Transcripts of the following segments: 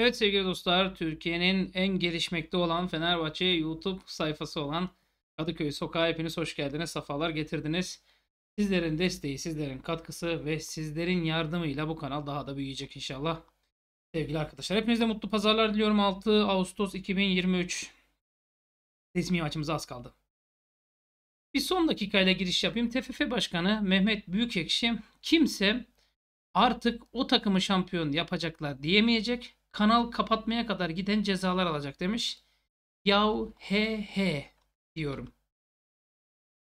Evet sevgili dostlar, Türkiye'nin en gelişmekte olan Fenerbahçe YouTube sayfası olan Kadıköy Sokağı hepiniz hoş geldiniz, sefalar getirdiniz. Sizlerin desteği, sizlerin katkısı ve sizlerin yardımıyla bu kanal daha da büyüyecek inşallah. Sevgili arkadaşlar, hepinize mutlu pazarlar diliyorum. 6 Ağustos 2023 resmi maçımıza az kaldı. Bir son dakikayla giriş yapayım. TFF Başkanı Mehmet Büyükekşi kimse artık o takımı şampiyon yapacaklar diyemeyecek kanal kapatmaya kadar giden cezalar alacak demiş. Yahu he he diyorum.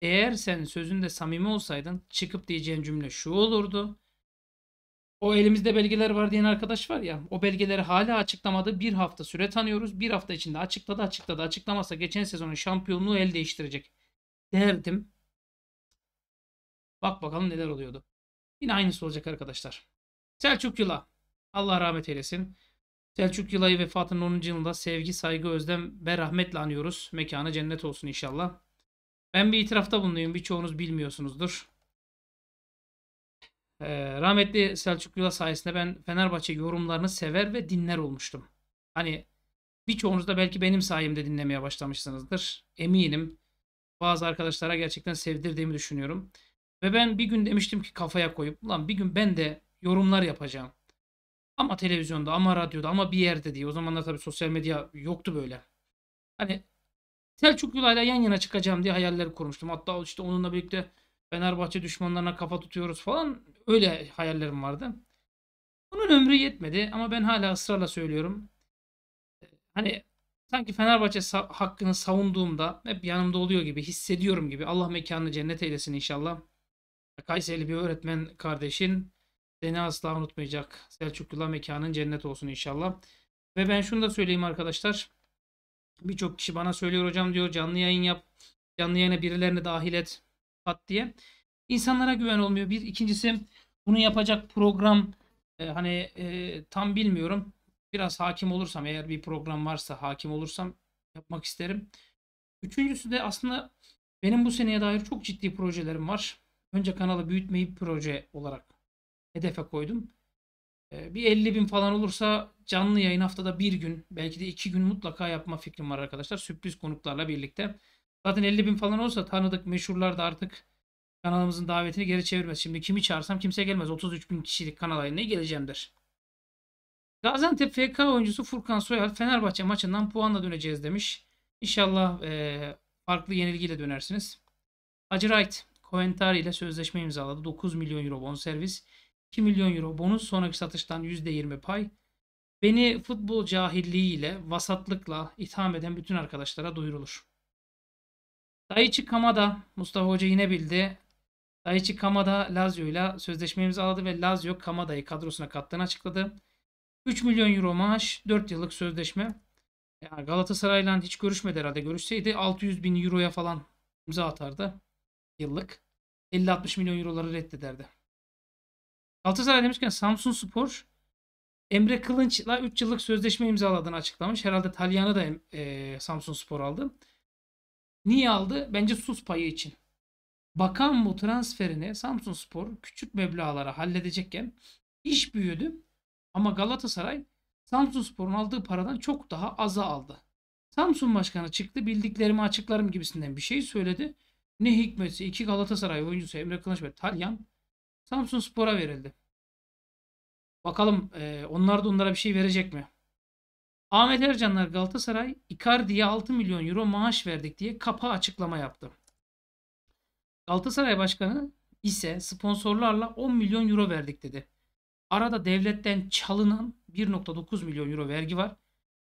Eğer sen sözünde samimi olsaydın çıkıp diyeceğin cümle şu olurdu. O elimizde belgeler var diyen arkadaş var ya o belgeleri hala açıklamadı. Bir hafta süre tanıyoruz. Bir hafta içinde açıkladı açıkladı açıklamasa geçen sezonun şampiyonluğu el değiştirecek derdim. Bak bakalım neler oluyordu. Yine aynısı olacak arkadaşlar. Selçuk Yula Allah rahmet eylesin. Selçuk Yılay'ı vefatının 10. yılında sevgi, saygı, özlem ve rahmetle anıyoruz. Mekanı cennet olsun inşallah. Ben bir itirafta bulunayım. Birçoğunuz bilmiyorsunuzdur. Ee, rahmetli Selçuk Yıla sayesinde ben Fenerbahçe yorumlarını sever ve dinler olmuştum. Hani birçoğunuz da belki benim sayemde dinlemeye başlamışsınızdır. Eminim. Bazı arkadaşlara gerçekten sevdirdiğimi düşünüyorum. Ve ben bir gün demiştim ki kafaya koyup lan bir gün ben de yorumlar yapacağım. Ama televizyonda ama radyoda ama bir yerde diye. O zamanlar tabii sosyal medya yoktu böyle. Hani Selçuk Yulay'la yan yana çıkacağım diye hayaller kurmuştum. Hatta işte onunla birlikte Fenerbahçe düşmanlarına kafa tutuyoruz falan. Öyle hayallerim vardı. Bunun ömrü yetmedi ama ben hala ısrarla söylüyorum. Hani sanki Fenerbahçe hakkını savunduğumda hep yanımda oluyor gibi hissediyorum gibi. Allah mekanını cennet eylesin inşallah. Kayseri bir öğretmen kardeşin seni asla unutmayacak. Selçuklu'la mekanın cennet olsun inşallah. Ve ben şunu da söyleyeyim arkadaşlar. Birçok kişi bana söylüyor hocam diyor canlı yayın yap. Canlı yayına birilerini dahil et. At diye. İnsanlara güven olmuyor. Bir ikincisi bunu yapacak program e, hani e, tam bilmiyorum. Biraz hakim olursam eğer bir program varsa hakim olursam yapmak isterim. Üçüncüsü de aslında benim bu seneye dair çok ciddi projelerim var. Önce kanalı büyütmeyi proje olarak hedefe koydum. Ee, bir 50 bin falan olursa canlı yayın haftada bir gün belki de iki gün mutlaka yapma fikrim var arkadaşlar. Sürpriz konuklarla birlikte. Zaten 50 bin falan olsa tanıdık meşhurlar da artık kanalımızın davetini geri çevirmez. Şimdi kimi çağırsam kimse gelmez. 33 bin kişilik kanal ayına geleceğim der. Gaziantep FK oyuncusu Furkan Soyal Fenerbahçe maçından puanla döneceğiz demiş. İnşallah e, farklı yenilgiyle dönersiniz. Hacı Wright Koventari ile sözleşme imzaladı. 9 milyon euro bonservis. 2 milyon euro bonus sonraki satıştan %20 pay. Beni futbol cahilliğiyle, vasatlıkla itham eden bütün arkadaşlara duyurulur. Daichi Kamada, Mustafa Hoca yine bildi. Daichi Kamada Lazio ile sözleşme imzaladı ve Lazio Kamada'yı kadrosuna kattığını açıkladı. 3 milyon euro maaş, 4 yıllık sözleşme. Yani Galatasaray'la hiç görüşmedi herhalde. Görüşseydi 600 bin euroya falan imza atardı yıllık. 50-60 milyon euroları reddederdi. Galatasaray demişken Samsun Spor Emre Kılınç'la 3 yıllık sözleşme imzaladığını açıklamış. Herhalde Talyan'ı da e, Samsun Spor aldı. Niye aldı? Bence sus payı için. Bakan bu transferini Samsun Spor küçük meblağlara halledecekken iş büyüdü. Ama Galatasaray Samsun Spor'un aldığı paradan çok daha aza aldı. Samsun Başkanı çıktı bildiklerimi açıklarım gibisinden bir şey söyledi. Ne hikmetse iki Galatasaray oyuncusu Emre Kılıç ve Talyan Samsun Spor'a verildi. Bakalım e, onlar da onlara bir şey verecek mi? Ahmet Ercanlar Galatasaray Icardi'ye 6 milyon euro maaş verdik diye kapa açıklama yaptı. Galatasaray Başkanı ise sponsorlarla 10 milyon euro verdik dedi. Arada devletten çalınan 1.9 milyon euro vergi var.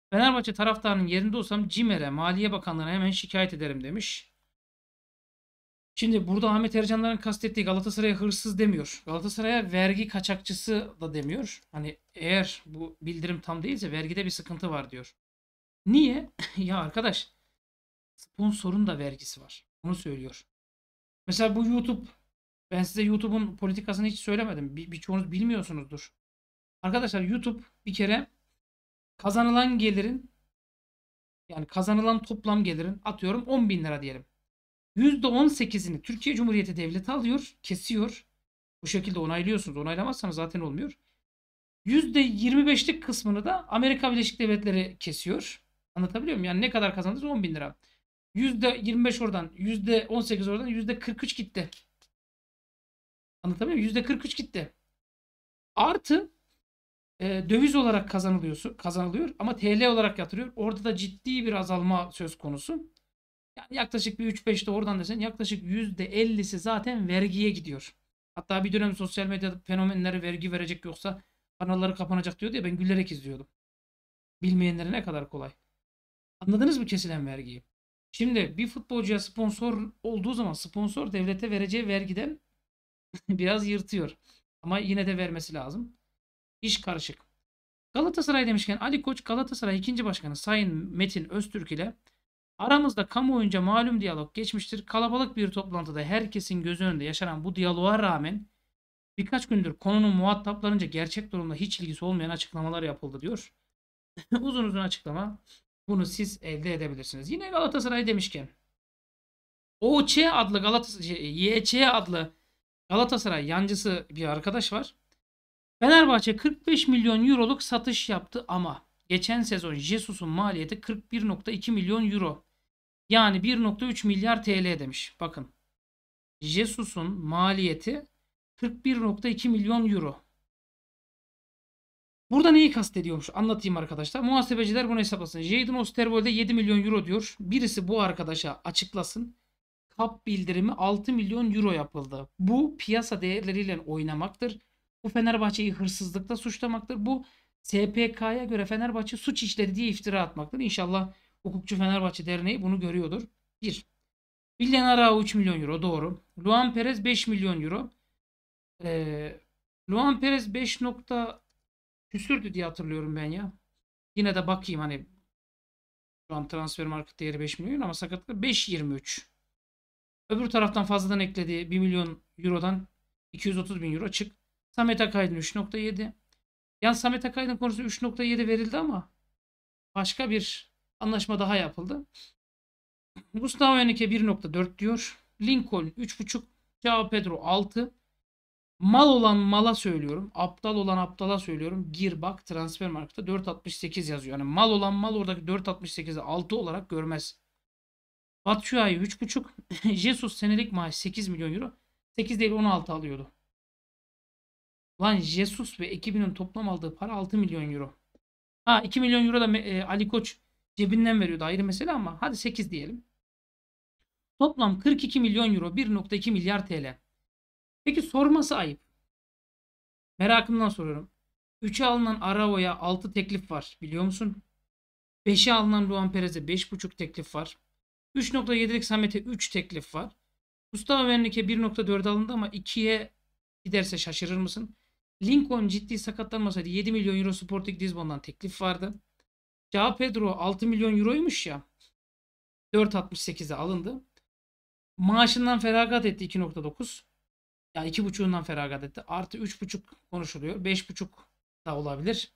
Fenerbahçe taraftarının yerinde olsam CİMER'e, Maliye Bakanlığı'na hemen şikayet ederim demiş. Şimdi burada Ahmet Ercanların kastettiği Galatasaray'a hırsız demiyor. Galatasaray'a vergi kaçakçısı da demiyor. Hani eğer bu bildirim tam değilse vergide bir sıkıntı var diyor. Niye? ya arkadaş sponsorun da vergisi var. Onu söylüyor. Mesela bu YouTube ben size YouTube'un politikasını hiç söylemedim. Bir, birçoğunuz bilmiyorsunuzdur. Arkadaşlar YouTube bir kere kazanılan gelirin yani kazanılan toplam gelirin atıyorum 10 bin lira diyelim. %18'ini Türkiye Cumhuriyeti Devleti alıyor, kesiyor. Bu şekilde onaylıyorsunuz. Onaylamazsanız zaten olmuyor. %25'lik kısmını da Amerika Birleşik Devletleri kesiyor. Anlatabiliyor muyum? Yani ne kadar kazandınız? 10 bin lira. %25 oradan, %18 oradan, %43 gitti. Anlatabiliyor muyum? %43 gitti. Artı e, döviz olarak kazanılıyor, kazanılıyor ama TL olarak yatırıyor. Orada da ciddi bir azalma söz konusu. Yani yaklaşık bir 3-5 oradan desen yaklaşık %50'si zaten vergiye gidiyor. Hatta bir dönem sosyal medya fenomenleri vergi verecek yoksa kanalları kapanacak diyordu ya ben gülerek izliyordum. Bilmeyenlere ne kadar kolay. Anladınız mı kesilen vergiyi? Şimdi bir futbolcuya sponsor olduğu zaman sponsor devlete vereceği vergiden biraz yırtıyor. Ama yine de vermesi lazım. İş karışık. Galatasaray demişken Ali Koç Galatasaray ikinci Başkanı Sayın Metin Öztürk ile Aramızda kamuoyunca malum diyalog geçmiştir. Kalabalık bir toplantıda herkesin göz önünde yaşanan bu diyaloğa rağmen birkaç gündür konunun muhataplarınca gerçek durumla hiç ilgisi olmayan açıklamalar yapıldı diyor. uzun uzun açıklama. Bunu siz elde edebilirsiniz. Yine Galatasaray demişken OÇ adlı Galatasaray YÇ şey, adlı Galatasaray yancısı bir arkadaş var. Fenerbahçe 45 milyon euroluk satış yaptı ama geçen sezon Jesus'un maliyeti 41.2 milyon euro. Yani 1.3 milyar TL demiş. Bakın. Jesus'un maliyeti 41.2 milyon euro. Burada neyi kastediyormuş anlatayım arkadaşlar. Muhasebeciler bunu hesaplasın. Jadon Osterwold'e 7 milyon euro diyor. Birisi bu arkadaşa açıklasın. Kap bildirimi 6 milyon euro yapıldı. Bu piyasa değerleriyle oynamaktır. Bu Fenerbahçe'yi hırsızlıkla suçlamaktır. Bu SPK'ya göre Fenerbahçe suç işledi diye iftira atmaktır. İnşallah Hukukçu Fenerbahçe Derneği bunu görüyordur. 1. Willian Arao 3 milyon euro doğru. Luan Perez 5 milyon euro. Ee, Luan Perez 5 nokta küsürdü diye hatırlıyorum ben ya. Yine de bakayım hani şu an transfer market değeri 5 milyon ama sakatlık 5.23. Öbür taraftan fazladan eklediği 1 milyon eurodan 230 bin euro çık. Samet Akaydın 3.7. Yani Samet Akaydın konusu 3.7 verildi ama başka bir anlaşma daha yapıldı. Gustavo Henrique 1.4 diyor. Lincoln 3.5. Cao Pedro 6. Mal olan mala söylüyorum. Aptal olan aptala söylüyorum. Gir bak transfer markta 4.68 yazıyor. Yani mal olan mal oradaki 4.68'i 6 olarak görmez. Batshuayi 3.5. Jesus senelik maaş 8 milyon euro. 8 değil 16 alıyordu. Lan Jesus ve ekibinin toplam aldığı para 6 milyon euro. Ha 2 milyon euro da e, Ali Koç Cebinden veriyordu ayrı mesele ama hadi 8 diyelim. Toplam 42 milyon euro 1.2 milyar TL. Peki sorması ayıp. Merakımdan soruyorum. 3'e alınan Arao'ya 6 teklif var biliyor musun? 5'e alınan Luan Perez'e 5.5 teklif var. 3.7'lik Samet'e 3 teklif var. Mustafa Menrik'e 1.4 alındı ama 2'ye giderse şaşırır mısın? Lincoln ciddi sakatlanmasaydı 7 milyon euro Sporting Lisbon'dan teklif vardı. Cao Pedro 6 milyon euroymuş ya. 4.68'e alındı. Maaşından feragat etti 2.9. Yani 2.5'undan feragat etti. Artı 3.5 konuşuluyor. 5.5 da olabilir.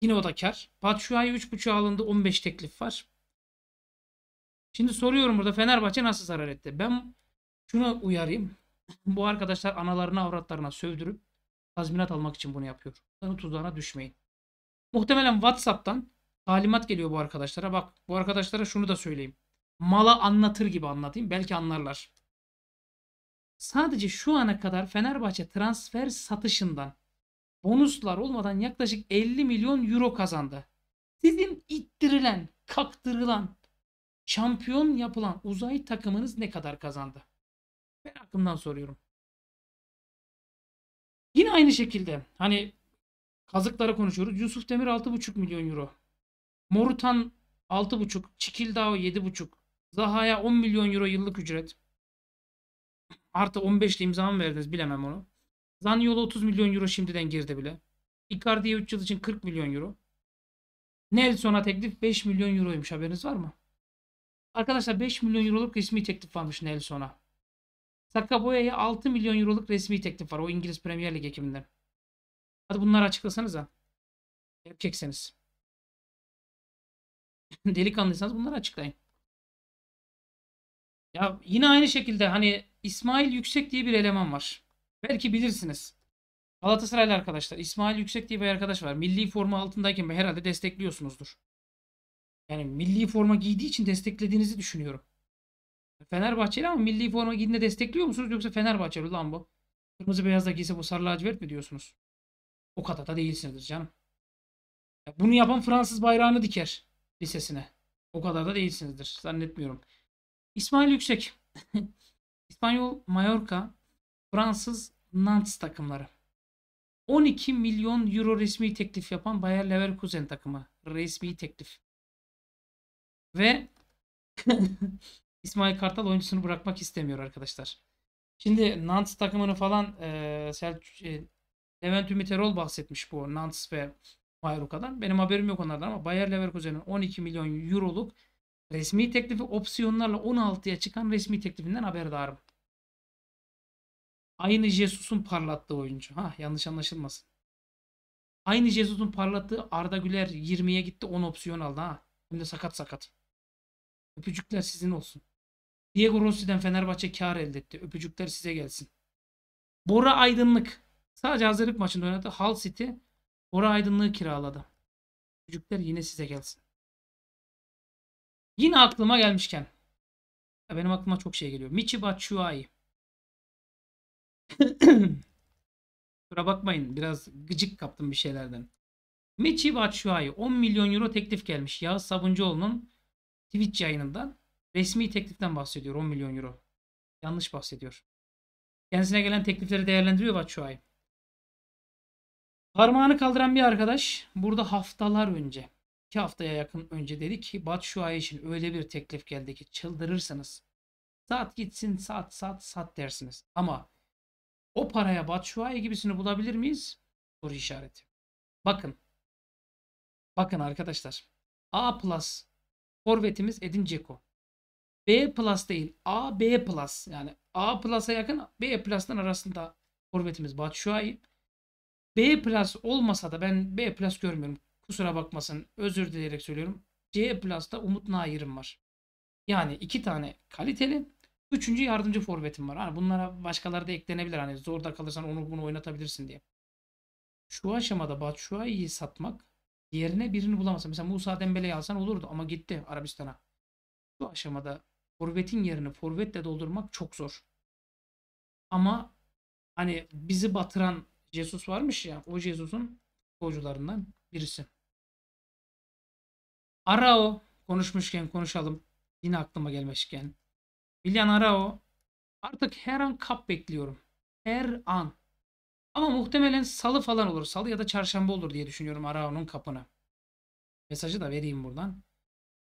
Yine o da kar. Batshuayi 3.5'a alındı. 15 teklif var. Şimdi soruyorum burada Fenerbahçe nasıl zarar etti? Ben şunu uyarayım. Bu arkadaşlar analarına avratlarına sövdürüp tazminat almak için bunu yapıyor. Bunun tuzağına düşmeyin. Muhtemelen WhatsApp'tan Talimat geliyor bu arkadaşlara. Bak bu arkadaşlara şunu da söyleyeyim. Mala anlatır gibi anlatayım. Belki anlarlar. Sadece şu ana kadar Fenerbahçe transfer satışından bonuslar olmadan yaklaşık 50 milyon euro kazandı. Sizin ittirilen, kaktırılan, şampiyon yapılan uzay takımınız ne kadar kazandı? Ben aklımdan soruyorum. Yine aynı şekilde hani kazıklara konuşuyoruz. Yusuf Demir 6,5 milyon euro. Morutan 6,5, Çikildao 7,5, Zaha'ya 10 milyon euro yıllık ücret. Artı 15 ile imza mı verdiniz bilemem onu. Zaniolo 30 milyon euro şimdiden girdi bile. Icardi'ye 3 yıl için 40 milyon euro. Nelson'a teklif 5 milyon euroymuş haberiniz var mı? Arkadaşlar 5 milyon euroluk resmi teklif varmış Nelson'a. Sakaboya'ya 6 milyon euroluk resmi teklif var. O İngiliz Premier Lig ekibinden. Hadi bunları açıklasanıza. Erkekseniz. Delikanlıysanız bunları açıklayın. Ya yine aynı şekilde hani İsmail Yüksek diye bir eleman var. Belki bilirsiniz. Galatasaraylı arkadaşlar İsmail Yüksek diye bir arkadaş var. Milli forma altındayken herhalde destekliyorsunuzdur. Yani milli forma giydiği için desteklediğinizi düşünüyorum. Fenerbahçeli ama milli forma giydiğinde destekliyor musunuz yoksa Fenerbahçeli lan bu? Kırmızı beyaz da giyse bu sarı lacivert mi diyorsunuz? O kadar da değilsinizdir canım. Ya bunu yapan Fransız bayrağını diker. Lisesi'ne. O kadar da değilsinizdir. Zannetmiyorum. İsmail Yüksek. İspanyol Mallorca, Fransız Nantes takımları. 12 milyon euro resmi teklif yapan Bayer Leverkusen takımı. Resmi teklif. Ve İsmail Kartal oyuncusunu bırakmak istemiyor arkadaşlar. Şimdi Nantes takımını falan e, Selçuk, e, Levent Ümiterol bahsetmiş bu Nantes ve Bayruka'dan. Benim haberim yok onlardan ama Bayer Leverkusen'in 12 milyon euroluk resmi teklifi opsiyonlarla 16'ya çıkan resmi teklifinden haberdarım. Aynı Jesus'un parlattığı oyuncu. Ha yanlış anlaşılmasın. Aynı Jesus'un parlattığı Arda Güler 20'ye gitti 10 opsiyon aldı ha. Hem de sakat sakat. Öpücükler sizin olsun. Diego Rossi'den Fenerbahçe kar elde etti. Öpücükler size gelsin. Bora Aydınlık. Sadece hazırlık maçında oynadı. Hull City Bora aydınlığı kiraladı. Çocuklar yine size gelsin. Yine aklıma gelmişken. benim aklıma çok şey geliyor. Michi Batshuayi. Kusura bakmayın biraz gıcık kaptım bir şeylerden. Michi Batshuayi 10 milyon euro teklif gelmiş. Yağız Sabuncuoğlu'nun Twitch yayınından resmi tekliften bahsediyor 10 milyon euro. Yanlış bahsediyor. Kendisine gelen teklifleri değerlendiriyor Batshuayi. Parmağını kaldıran bir arkadaş burada haftalar önce, iki haftaya yakın önce dedi ki Bat Şuay için öyle bir teklif geldi ki çıldırırsınız. Saat gitsin, saat saat saat dersiniz. Ama o paraya Bat Şua'ya gibisini bulabilir miyiz? Soru işareti. Bakın. Bakın arkadaşlar. A plus forvetimiz Edin Ceko. B plus değil. A B plus. Yani A plus'a yakın B plus'tan arasında forvetimiz Batshuayi. B plus olmasa da ben B plus görmüyorum. Kusura bakmasın. Özür dileyerek söylüyorum. C plus'ta Umut nayırım var. Yani iki tane kaliteli. Üçüncü yardımcı forvetim var. Hani bunlara başkaları da eklenebilir. Hani zorda kalırsan onu bunu oynatabilirsin diye. Şu aşamada Batshuayi'yi satmak yerine birini bulamazsın. Mesela Musa Dembele'yi alsan olurdu ama gitti Arabistan'a. Şu aşamada forvetin yerini forvetle doldurmak çok zor. Ama hani bizi batıran Jesus varmış ya. O Jesus'un futbolcularından birisi. Arao konuşmuşken konuşalım. Yine aklıma gelmişken. William Arao artık her an kap bekliyorum. Her an. Ama muhtemelen salı falan olur. Salı ya da çarşamba olur diye düşünüyorum Arao'nun kapına. Mesajı da vereyim buradan.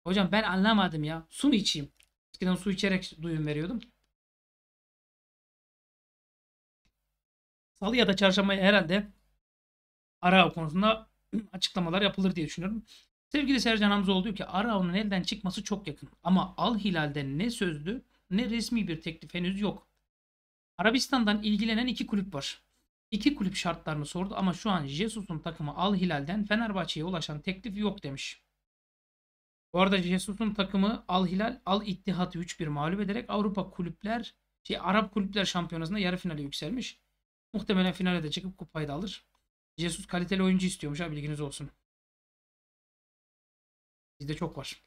Hocam ben anlamadım ya. Su mu içeyim? Eskiden su içerek duyum veriyordum. salı ya da çarşambaya herhalde Arao konusunda açıklamalar yapılır diye düşünüyorum. Sevgili Sercan Hamzoğlu diyor ki Arao'nun elden çıkması çok yakın ama Al Hilal'de ne sözlü ne resmi bir teklif henüz yok. Arabistan'dan ilgilenen iki kulüp var. İki kulüp şartlarını sordu ama şu an Jesus'un takımı Al Hilal'den Fenerbahçe'ye ulaşan teklif yok demiş. Bu arada Jesus'un takımı Al Hilal Al İttihat'ı 3-1 mağlup ederek Avrupa Kulüpler şey Arap Kulüpler Şampiyonası'nda yarı finale yükselmiş. Muhtemelen finale de çıkıp kupayı da alır. Jesus kaliteli oyuncu istiyormuş ha bilginiz olsun. Bizde çok var.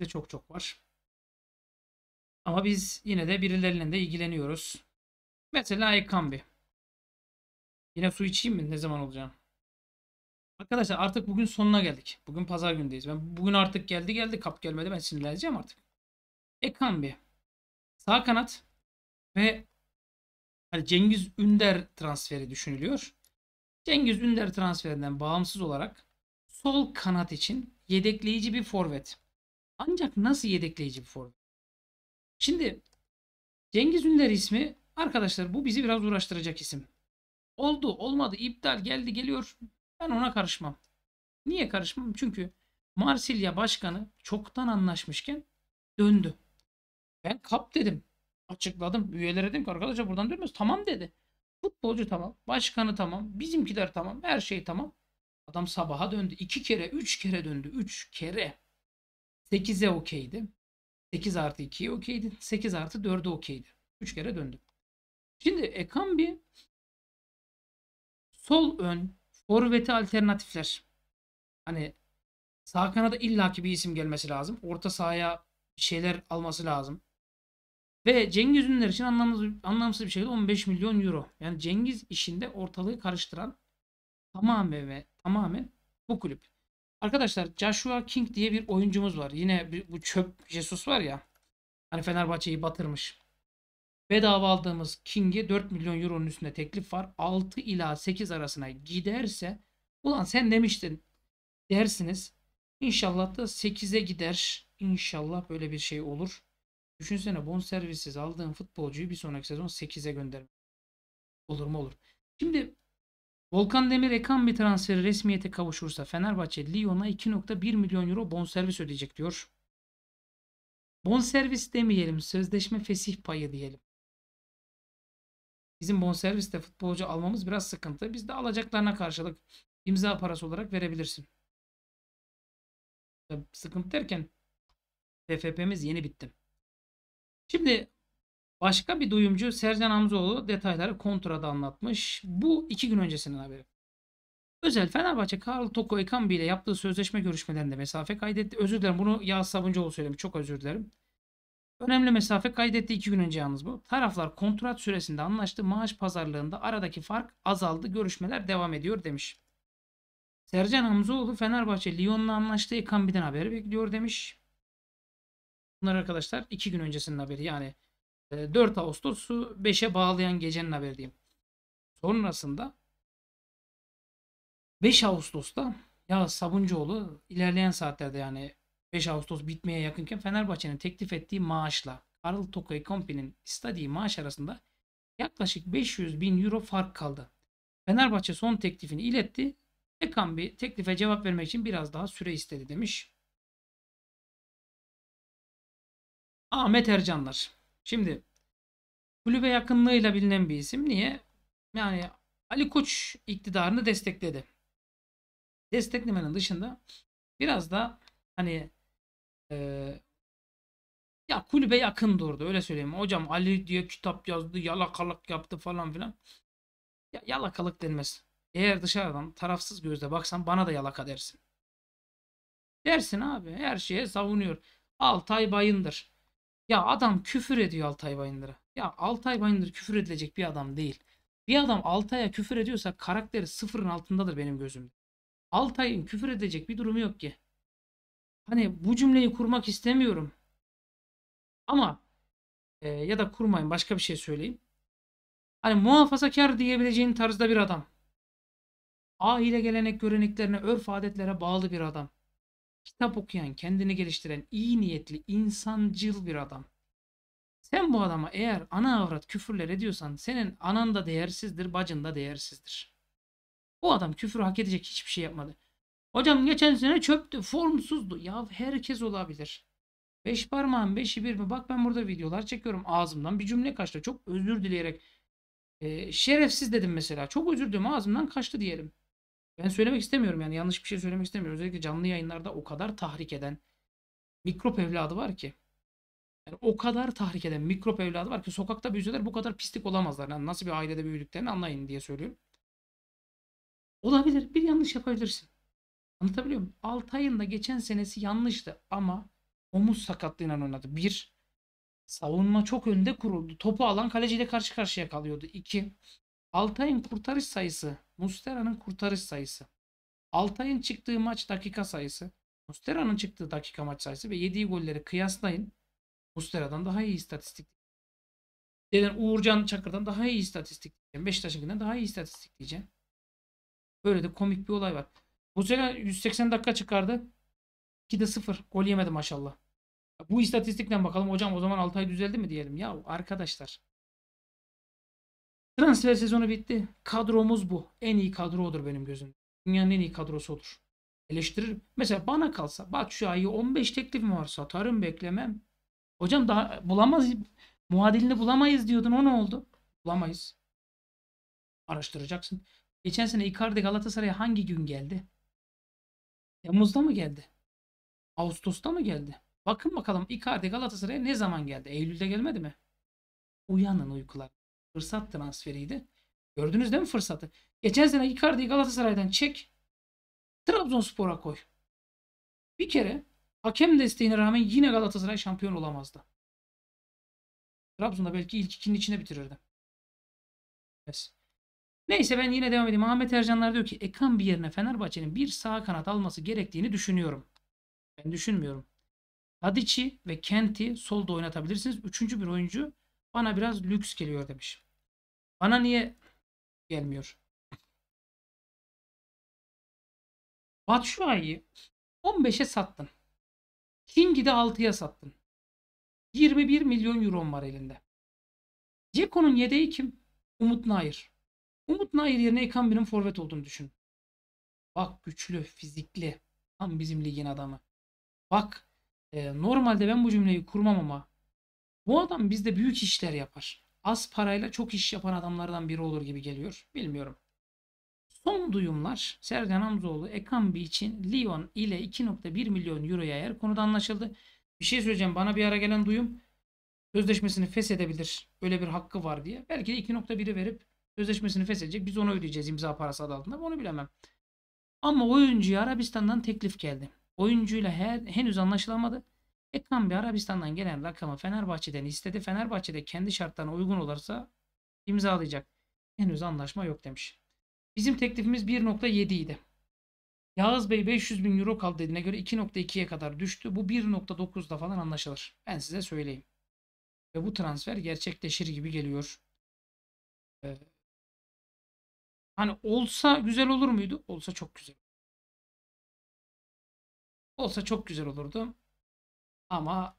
Bizde çok çok var. Ama biz yine de birilerine de ilgileniyoruz. Mesela Ekambi. Yine su içeyim mi? Ne zaman olacağım? Arkadaşlar artık bugün sonuna geldik. Bugün pazar gündeyiz. Ben bugün artık geldi geldi. Kap gelmedi. Ben sinirleneceğim artık. Ekambi. Sağ kanat ve hani Cengiz Ünder transferi düşünülüyor. Cengiz Ünder transferinden bağımsız olarak sol kanat için yedekleyici bir forvet. Ancak nasıl yedekleyici bir forvet? Şimdi Cengiz Ünder ismi arkadaşlar bu bizi biraz uğraştıracak isim. Oldu, olmadı, iptal, geldi, geliyor. Ben ona karışmam. Niye karışmam? Çünkü Marsilya başkanı çoktan anlaşmışken döndü. Ben kap dedim açıkladım. Üyelere dedim ki arkadaşlar buradan dönmüyoruz. Tamam dedi. Futbolcu tamam. Başkanı tamam. Bizimkiler tamam. Her şey tamam. Adam sabaha döndü. iki kere, üç kere döndü. Üç kere. 8'e okeydi. Sekiz artı 2'ye okeydi. Sekiz artı 4'e okeydi. Üç kere döndü. Şimdi Ekan bir sol ön forveti alternatifler. Hani sağ kanada illaki bir isim gelmesi lazım. Orta sahaya şeyler alması lazım. Ve Cengiz Ünler için anlamsız, anlamsız bir şekilde 15 milyon euro. Yani Cengiz işinde ortalığı karıştıran tamamen ve tamamen bu kulüp. Arkadaşlar Joshua King diye bir oyuncumuz var. Yine bu çöp Jesus var ya. Hani Fenerbahçe'yi batırmış. Bedava aldığımız King'e 4 milyon euronun üstünde teklif var. 6 ila 8 arasına giderse ulan sen demiştin dersiniz. İnşallah da 8'e gider. İnşallah böyle bir şey olur. Düşünsene bonservissiz aldığın futbolcuyu bir sonraki sezon 8'e gönderme. Olur mu olur. Şimdi Volkan Demir Ekan bir transferi resmiyete kavuşursa Fenerbahçe Lyon'a 2.1 milyon euro bonservis ödeyecek diyor. Bonservis demeyelim sözleşme fesih payı diyelim. Bizim bonserviste futbolcu almamız biraz sıkıntı. Biz de alacaklarına karşılık imza parası olarak verebilirsin. Sıkıntı derken TFP'miz yeni bitti. Şimdi başka bir duyumcu Sercan Hamzoğlu detayları kontrada anlatmış. Bu iki gün öncesinin haberi. Özel Fenerbahçe Karl Toko Ekambi ile yaptığı sözleşme görüşmelerinde mesafe kaydetti. Özür dilerim bunu Yağız Sabuncuoğlu söylemiş. Çok özür dilerim. Önemli mesafe kaydetti iki gün önce yalnız bu. Taraflar kontrat süresinde anlaştı. Maaş pazarlığında aradaki fark azaldı. Görüşmeler devam ediyor demiş. Sercan Hamzoğlu Fenerbahçe Lyon'la anlaştığı Ekambi'den haberi bekliyor demiş. Bunlar arkadaşlar 2 gün öncesinin haberi yani 4 e, Ağustos'u 5'e bağlayan gecenin haberi diyeyim. Sonrasında 5 Ağustos'ta ya Sabuncuoğlu ilerleyen saatlerde yani 5 Ağustos bitmeye yakınken Fenerbahçe'nin teklif ettiği maaşla Karl Tokay Kompi'nin istediği maaş arasında yaklaşık 500 bin euro fark kaldı. Fenerbahçe son teklifini iletti. Ekambi teklife cevap vermek için biraz daha süre istedi demiş. Ahmet Ercanlar. Şimdi kulübe yakınlığıyla bilinen bir isim. Niye? Yani Ali Koç iktidarını destekledi. Desteklemenin dışında biraz da hani e, ya kulübe yakın durdu öyle söyleyeyim. Hocam Ali diye kitap yazdı, yalakalık yaptı falan filan. Ya, yalakalık denmez. Eğer dışarıdan tarafsız gözle baksan bana da yalaka dersin. Dersin abi her şeye savunuyor. Altay Bayındır. Ya adam küfür ediyor Altay Bayındır'a. Ya Altay Bayındır küfür edilecek bir adam değil. Bir adam Altay'a küfür ediyorsa karakteri sıfırın altındadır benim gözümde. Altay'ın küfür edecek bir durumu yok ki. Hani bu cümleyi kurmak istemiyorum. Ama e, ya da kurmayın başka bir şey söyleyeyim. Hani muhafazakar diyebileceğin tarzda bir adam. Aile gelenek göreneklerine, örf adetlere bağlı bir adam kitap okuyan, kendini geliştiren, iyi niyetli, insancıl bir adam. Sen bu adama eğer ana avrat küfürler ediyorsan senin anan da değersizdir, bacın da değersizdir. Bu adam küfür hak edecek hiçbir şey yapmadı. Hocam geçen sene çöptü, formsuzdu. Ya herkes olabilir. Beş parmağın beşi bir mi? Bak ben burada videolar çekiyorum ağzımdan. Bir cümle kaçtı. Çok özür dileyerek. E, şerefsiz dedim mesela. Çok özür dilerim ağzımdan kaçtı diyelim. Ben söylemek istemiyorum yani yanlış bir şey söylemek istemiyorum. Özellikle canlı yayınlarda o kadar tahrik eden mikrop evladı var ki. Yani o kadar tahrik eden mikrop evladı var ki sokakta büyüseler bu kadar pislik olamazlar. Yani nasıl bir ailede büyüdüklerini anlayın diye söylüyorum. Olabilir. Bir yanlış yapabilirsin. Anlatabiliyor muyum? Altay'ın ayında geçen senesi yanlıştı ama omuz sakatlığıyla oynadı. Bir, savunma çok önde kuruldu. Topu alan kaleciyle karşı karşıya kalıyordu. İki, Altay'ın kurtarış sayısı. Mustera'nın kurtarış sayısı. Altay'ın çıktığı maç dakika sayısı. Mustera'nın çıktığı dakika maç sayısı ve yediği golleri kıyaslayın. Mustera'dan daha iyi istatistik. Deden Uğurcan Çakır'dan daha iyi istatistik diyeceğim. Beşiktaş'ınkinden daha iyi istatistik diyeceğim. Böyle de komik bir olay var. Mustera 180 dakika çıkardı. 2'de 0. Gol yemedi maşallah. Bu istatistikten bakalım hocam o zaman Altay düzeldi mi diyelim. Ya arkadaşlar Transfer sezonu bitti. Kadromuz bu. En iyi kadro odur benim gözümde. Dünyanın en iyi kadrosu odur. Eleştiririm. Mesela bana kalsa Batshuayi'ye 15 teklifim var satarım beklemem. Hocam daha bulamaz muadilini bulamayız diyordun o ne oldu? Bulamayız. Araştıracaksın. Geçen sene Icardi Galatasaray'a hangi gün geldi? Temmuz'da mı geldi? Ağustos'ta mı geldi? Bakın bakalım Icardi Galatasaray'a ne zaman geldi? Eylül'de gelmedi mi? Uyanın uykular. Fırsat transferiydi. Gördünüz değil mi fırsatı? Geçen sene Icardi'yi Galatasaray'dan çek. Trabzonspor'a koy. Bir kere hakem desteğine rağmen yine Galatasaray şampiyon olamazdı. Trabzon'da belki ilk ikinin içine bitirirdi. Yes. Neyse ben yine devam edeyim. Ahmet Ercanlar diyor ki Ekan bir yerine Fenerbahçe'nin bir sağ kanat alması gerektiğini düşünüyorum. Ben düşünmüyorum. Hadici ve Kent'i solda oynatabilirsiniz. Üçüncü bir oyuncu bana biraz lüks geliyor demiş. Bana niye gelmiyor? Batshuayi'yi 15'e sattın. King'i de 6'ya sattın. 21 milyon euro var elinde. Ceko'nun yedeği kim? Umut Nair. Umut Nair yerine Ekambi'nin forvet olduğunu düşün. Bak güçlü, fizikli. Tam bizim ligin adamı. Bak e, normalde ben bu cümleyi kurmam ama bu adam bizde büyük işler yapar az parayla çok iş yapan adamlardan biri olur gibi geliyor. Bilmiyorum. Son duyumlar Sergen Hamzoğlu Ekambi için Lyon ile 2.1 milyon euroya yer konuda anlaşıldı. Bir şey söyleyeceğim bana bir ara gelen duyum sözleşmesini feshedebilir. Öyle bir hakkı var diye. Belki de 2.1'i verip sözleşmesini feshedecek. Biz onu ödeyeceğiz imza parası adı altında. Onu bilemem. Ama oyuncuya Arabistan'dan teklif geldi. Oyuncuyla her, henüz anlaşılamadı. Ekran bir Arabistan'dan gelen rakamı Fenerbahçe'den istedi. Fenerbahçe'de kendi şartlarına uygun olursa imzalayacak. Henüz anlaşma yok demiş. Bizim teklifimiz 1.7 idi. Yağız Bey 500 bin euro kaldı dediğine göre 2.2'ye kadar düştü. Bu 1.9'da falan anlaşılır. Ben size söyleyeyim. Ve bu transfer gerçekleşir gibi geliyor. Ee, hani olsa güzel olur muydu? Olsa çok güzel. Olsa çok güzel olurdu. Ama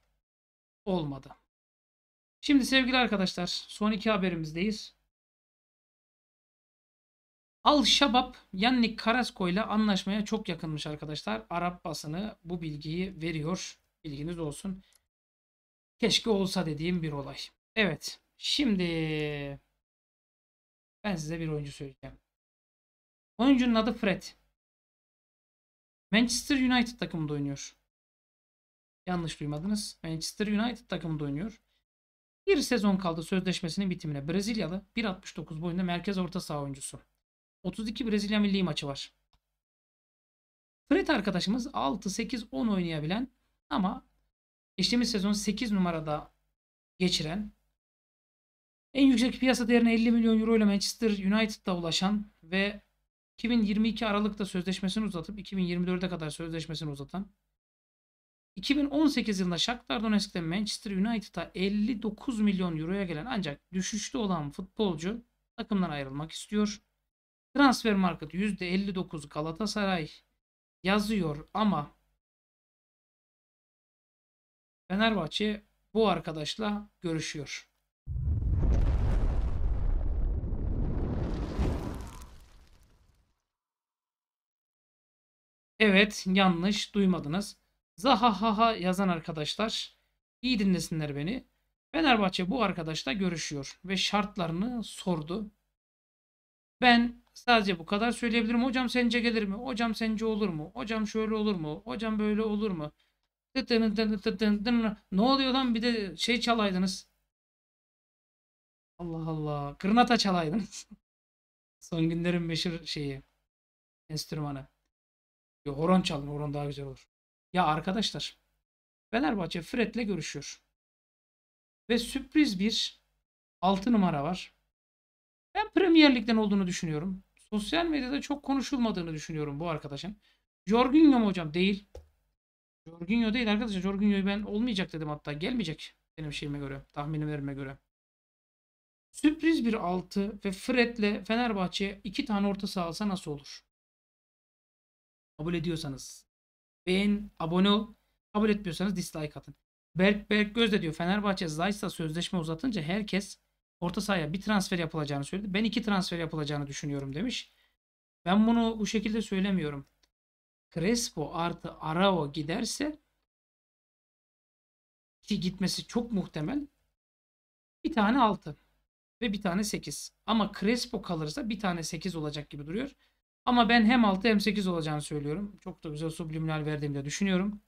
olmadı. Şimdi sevgili arkadaşlar son iki haberimizdeyiz. Al-Şabab Yannick Carrasco ile anlaşmaya çok yakınmış arkadaşlar. Arap basını bu bilgiyi veriyor. Bilginiz olsun. Keşke olsa dediğim bir olay. Evet. Şimdi ben size bir oyuncu söyleyeceğim. Oyuncunun adı Fred. Manchester United takımında oynuyor. Yanlış duymadınız. Manchester United takımında oynuyor. Bir sezon kaldı sözleşmesinin bitimine. Brezilyalı 1.69 boyunda merkez orta saha oyuncusu. 32 Brezilya milli maçı var. Fred arkadaşımız 6, 8, 10 oynayabilen ama geçtiğimiz sezon 8 numarada geçiren en yüksek piyasa değerine 50 milyon euro ile Manchester United'da ulaşan ve 2022 Aralık'ta sözleşmesini uzatıp 2024'e kadar sözleşmesini uzatan 2018 yılında Shakhtar Donetsk'te Manchester United'a 59 milyon euroya gelen ancak düşüşlü olan futbolcu takımdan ayrılmak istiyor. Transfer market %59 Galatasaray yazıyor ama Fenerbahçe bu arkadaşla görüşüyor. Evet yanlış duymadınız. Zahahaha yazan arkadaşlar iyi dinlesinler beni. Fenerbahçe bu arkadaşla görüşüyor ve şartlarını sordu. Ben sadece bu kadar söyleyebilirim. Hocam sence gelir mi? Hocam sence olur mu? Hocam şöyle olur mu? Hocam böyle olur mu? Ne oluyor lan bir de şey çalaydınız. Allah Allah. Kırnata çalaydınız. Son günlerin meşhur şeyi. Enstrümanı. Yo, horon çalın. Horon daha güzel olur. Ya arkadaşlar Fenerbahçe Fred'le görüşüyor. Ve sürpriz bir 6 numara var. Ben Premier Lig'den olduğunu düşünüyorum. Sosyal medyada çok konuşulmadığını düşünüyorum bu arkadaşın. Jorginho mu hocam? Değil. Jorginho değil arkadaşlar. Jorginho'yu ben olmayacak dedim hatta. Gelmeyecek benim şeyime göre. Tahminlerime göre. Sürpriz bir 6 ve Fred'le Fenerbahçe iki tane orta saha alsa nasıl olur? Kabul ediyorsanız. Beğen, abone ol. Kabul etmiyorsanız dislike atın. Berk, Berk Gözde diyor Fenerbahçe Zayt'sa sözleşme uzatınca herkes orta sahaya bir transfer yapılacağını söyledi. Ben iki transfer yapılacağını düşünüyorum demiş. Ben bunu bu şekilde söylemiyorum. Crespo artı Arao giderse ki gitmesi çok muhtemel bir tane 6 ve bir tane 8. Ama Crespo kalırsa bir tane 8 olacak gibi duruyor. Ama ben hem 6 hem 8 olacağını söylüyorum. Çok da güzel subliminal verdiğimde düşünüyorum.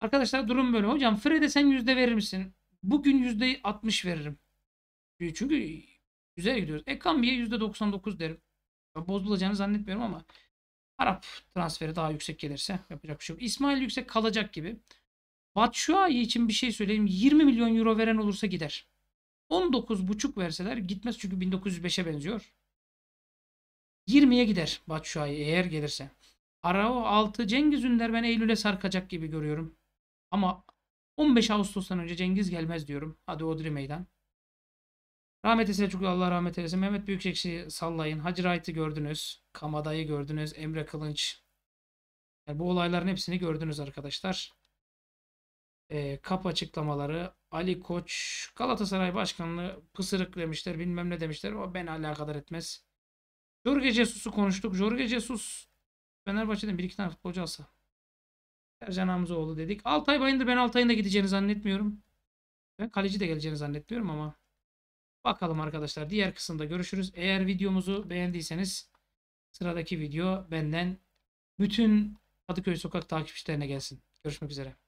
Arkadaşlar durum böyle. Hocam Fred'e sen yüzde verir misin? Bugün yüzde 60 veririm. E, çünkü güzel gidiyoruz. Ekambi'ye yüzde 99 derim. Bozulacağını zannetmiyorum ama Arap transferi daha yüksek gelirse yapacak bir şey yok. İsmail yüksek kalacak gibi. Batshuayi için bir şey söyleyeyim. 20 milyon euro veren olursa gider. 19,5 verseler gitmez çünkü 1905'e benziyor. 20'ye gider Batshuayi eğer gelirse. Arao 6 Cengiz Ünder ben Eylül'e sarkacak gibi görüyorum. Ama 15 Ağustos'tan önce Cengiz gelmez diyorum. Hadi Odri meydan. Rahmetli Selçuklu Allah rahmet eylesin. Mehmet Büyükçekşi sallayın. Hacı Rahit'i gördünüz. Kamada'yı gördünüz. Emre Kılınç. Yani bu olayların hepsini gördünüz arkadaşlar. E, kap açıklamaları. Ali Koç Galatasaray Başkanlığı pısırık demişler. Bilmem ne demişler. O beni alakadar etmez. Jorge Jesus'u konuştuk. Jorge Jesus Fenerbahçe'den bir iki tane futbolcu alsa. Ercan Hamzoğlu dedik. Altay Bayındır ben Altay'ın da gideceğini zannetmiyorum. Ben kaleci de geleceğini zannetmiyorum ama bakalım arkadaşlar. Diğer kısımda görüşürüz. Eğer videomuzu beğendiyseniz sıradaki video benden bütün Kadıköy sokak takipçilerine gelsin. Görüşmek üzere.